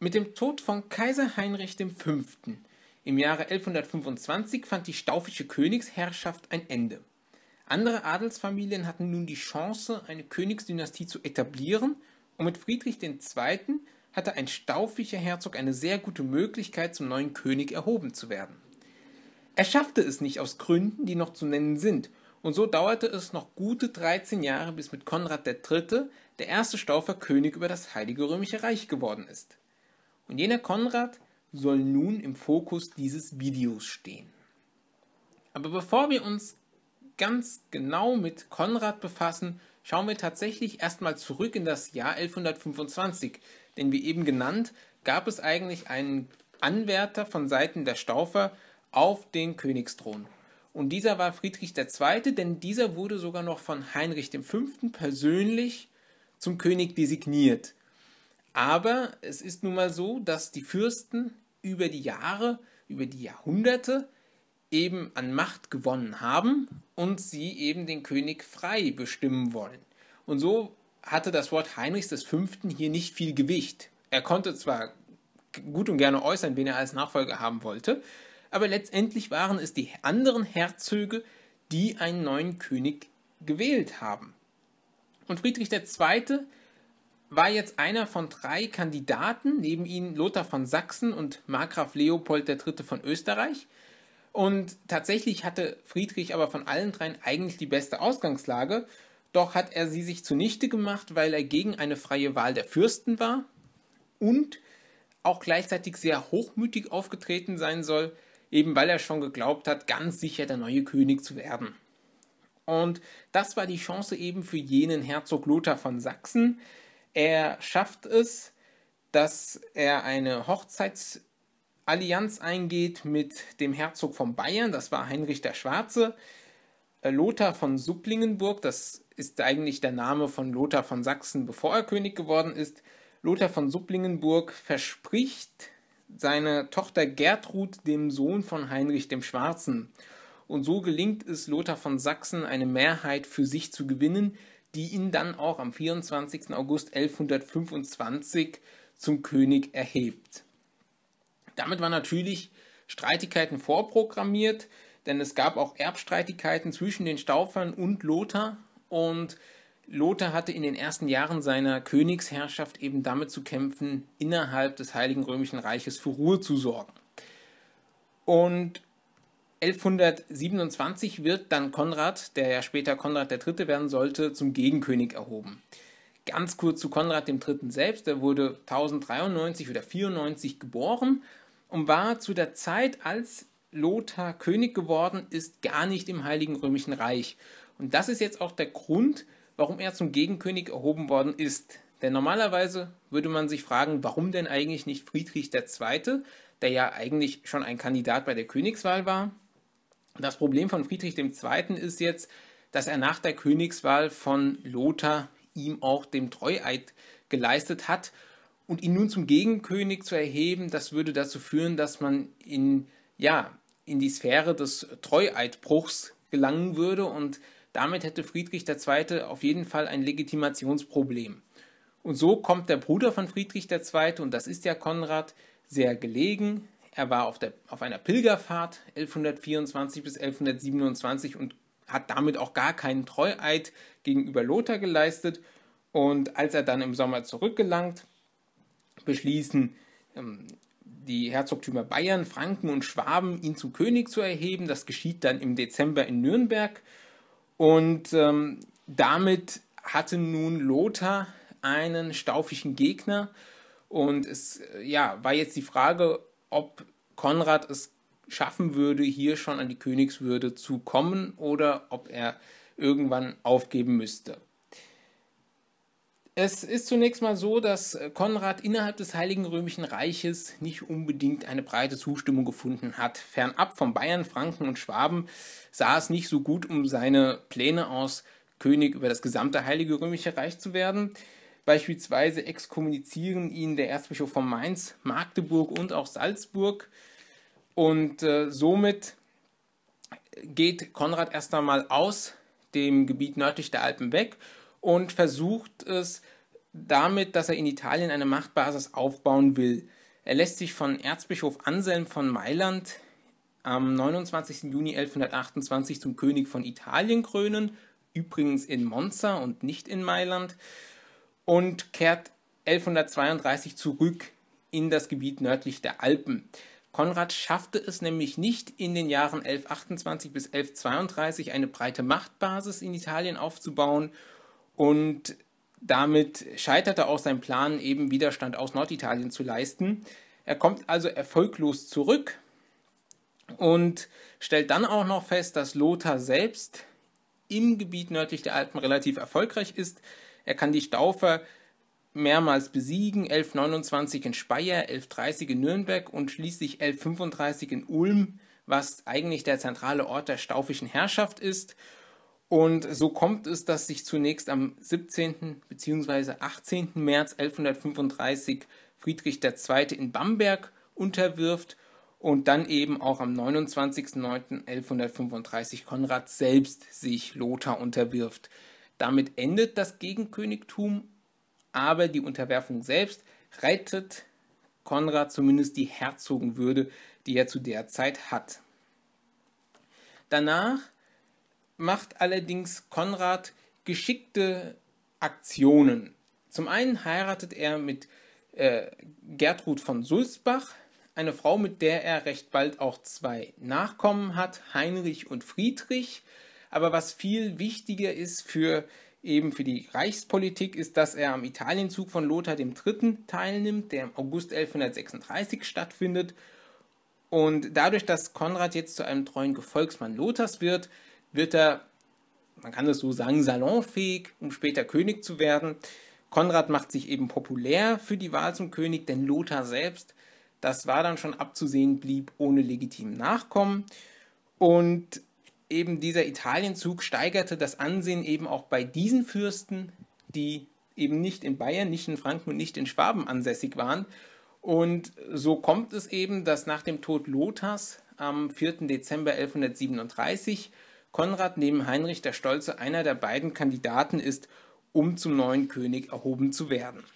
Mit dem Tod von Kaiser Heinrich V. im Jahre 1125 fand die staufische Königsherrschaft ein Ende. Andere Adelsfamilien hatten nun die Chance, eine Königsdynastie zu etablieren, und mit Friedrich II. hatte ein staufischer Herzog eine sehr gute Möglichkeit, zum neuen König erhoben zu werden. Er schaffte es nicht aus Gründen, die noch zu nennen sind, und so dauerte es noch gute 13 Jahre, bis mit Konrad III. der erste Staufer König über das Heilige Römische Reich geworden ist. Und jener Konrad soll nun im Fokus dieses Videos stehen. Aber bevor wir uns ganz genau mit Konrad befassen, schauen wir tatsächlich erstmal zurück in das Jahr 1125, denn wie eben genannt, gab es eigentlich einen Anwärter von Seiten der Staufer auf den Königsthron. Und dieser war Friedrich II., denn dieser wurde sogar noch von Heinrich V. persönlich zum König designiert. Aber es ist nun mal so, dass die Fürsten über die Jahre, über die Jahrhunderte eben an Macht gewonnen haben und sie eben den König frei bestimmen wollen. Und so hatte das Wort Heinrichs V. hier nicht viel Gewicht. Er konnte zwar gut und gerne äußern, wen er als Nachfolger haben wollte, aber letztendlich waren es die anderen Herzöge, die einen neuen König gewählt haben. Und Friedrich II war jetzt einer von drei Kandidaten, neben ihnen Lothar von Sachsen und Markgraf Leopold III. von Österreich. Und tatsächlich hatte Friedrich aber von allen dreien eigentlich die beste Ausgangslage, doch hat er sie sich zunichte gemacht, weil er gegen eine freie Wahl der Fürsten war und auch gleichzeitig sehr hochmütig aufgetreten sein soll, eben weil er schon geglaubt hat, ganz sicher der neue König zu werden. Und das war die Chance eben für jenen Herzog Lothar von Sachsen, er schafft es, dass er eine Hochzeitsallianz eingeht mit dem Herzog von Bayern, das war Heinrich der Schwarze, äh, Lothar von Supplingenburg, das ist eigentlich der Name von Lothar von Sachsen, bevor er König geworden ist. Lothar von Supplingenburg verspricht seine Tochter Gertrud dem Sohn von Heinrich dem Schwarzen. Und so gelingt es Lothar von Sachsen, eine Mehrheit für sich zu gewinnen, die ihn dann auch am 24. August 1125 zum König erhebt. Damit waren natürlich Streitigkeiten vorprogrammiert, denn es gab auch Erbstreitigkeiten zwischen den Staufern und Lothar und Lothar hatte in den ersten Jahren seiner Königsherrschaft eben damit zu kämpfen, innerhalb des Heiligen Römischen Reiches für Ruhe zu sorgen. Und 1127 wird dann Konrad, der ja später Konrad III. werden sollte, zum Gegenkönig erhoben. Ganz kurz zu Konrad III. selbst, er wurde 1093 oder 94 geboren und war zu der Zeit, als Lothar König geworden ist, gar nicht im Heiligen Römischen Reich. Und das ist jetzt auch der Grund, warum er zum Gegenkönig erhoben worden ist. Denn normalerweise würde man sich fragen, warum denn eigentlich nicht Friedrich II., der ja eigentlich schon ein Kandidat bei der Königswahl war, das Problem von Friedrich II. ist jetzt, dass er nach der Königswahl von Lothar ihm auch dem Treueid geleistet hat. Und ihn nun zum Gegenkönig zu erheben, das würde dazu führen, dass man in, ja, in die Sphäre des Treueidbruchs gelangen würde und damit hätte Friedrich II. auf jeden Fall ein Legitimationsproblem. Und so kommt der Bruder von Friedrich II., und das ist ja Konrad, sehr gelegen, er war auf, der, auf einer Pilgerfahrt 1124 bis 1127 und hat damit auch gar keinen Treueid gegenüber Lothar geleistet. Und als er dann im Sommer zurückgelangt, beschließen ähm, die Herzogtümer Bayern, Franken und Schwaben, ihn zu König zu erheben. Das geschieht dann im Dezember in Nürnberg. Und ähm, damit hatte nun Lothar einen staufischen Gegner. Und es äh, ja, war jetzt die Frage, ob Konrad es schaffen würde, hier schon an die Königswürde zu kommen oder ob er irgendwann aufgeben müsste. Es ist zunächst mal so, dass Konrad innerhalb des Heiligen Römischen Reiches nicht unbedingt eine breite Zustimmung gefunden hat. Fernab von Bayern, Franken und Schwaben sah es nicht so gut um seine Pläne aus, König über das gesamte Heilige Römische Reich zu werden. Beispielsweise exkommunizieren ihn der Erzbischof von Mainz, Magdeburg und auch Salzburg. Und äh, somit geht Konrad erst einmal aus dem Gebiet nördlich der Alpen weg und versucht es damit, dass er in Italien eine Machtbasis aufbauen will. Er lässt sich von Erzbischof Anselm von Mailand am 29. Juni 1128 zum König von Italien krönen, übrigens in Monza und nicht in Mailand und kehrt 1132 zurück in das Gebiet nördlich der Alpen. Konrad schaffte es nämlich nicht, in den Jahren 1128 bis 1132 eine breite Machtbasis in Italien aufzubauen und damit scheiterte auch sein Plan, eben Widerstand aus Norditalien zu leisten. Er kommt also erfolglos zurück und stellt dann auch noch fest, dass Lothar selbst im Gebiet nördlich der Alpen relativ erfolgreich ist, er kann die Staufer mehrmals besiegen, 1129 in Speyer, 1130 in Nürnberg und schließlich 1135 in Ulm, was eigentlich der zentrale Ort der staufischen Herrschaft ist. Und so kommt es, dass sich zunächst am 17. bzw. 18. März 1135 Friedrich II. in Bamberg unterwirft und dann eben auch am 29.09.1135 Konrad selbst sich Lothar unterwirft. Damit endet das Gegenkönigtum, aber die Unterwerfung selbst rettet Konrad zumindest die Herzogenwürde, die er zu der Zeit hat. Danach macht allerdings Konrad geschickte Aktionen. Zum einen heiratet er mit äh, Gertrud von Sulzbach, eine Frau, mit der er recht bald auch zwei Nachkommen hat, Heinrich und Friedrich. Aber was viel wichtiger ist für eben für die Reichspolitik ist, dass er am Italienzug von Lothar III. teilnimmt, der im August 1136 stattfindet. Und dadurch, dass Konrad jetzt zu einem treuen Gefolgsmann Lothars wird, wird er, man kann es so sagen, salonfähig, um später König zu werden. Konrad macht sich eben populär für die Wahl zum König, denn Lothar selbst, das war dann schon abzusehen, blieb ohne legitimen Nachkommen. Und eben dieser Italienzug steigerte das Ansehen eben auch bei diesen Fürsten, die eben nicht in Bayern, nicht in Franken und nicht in Schwaben ansässig waren. Und so kommt es eben, dass nach dem Tod Lothars am 4. Dezember 1137 Konrad neben Heinrich der Stolze einer der beiden Kandidaten ist, um zum neuen König erhoben zu werden.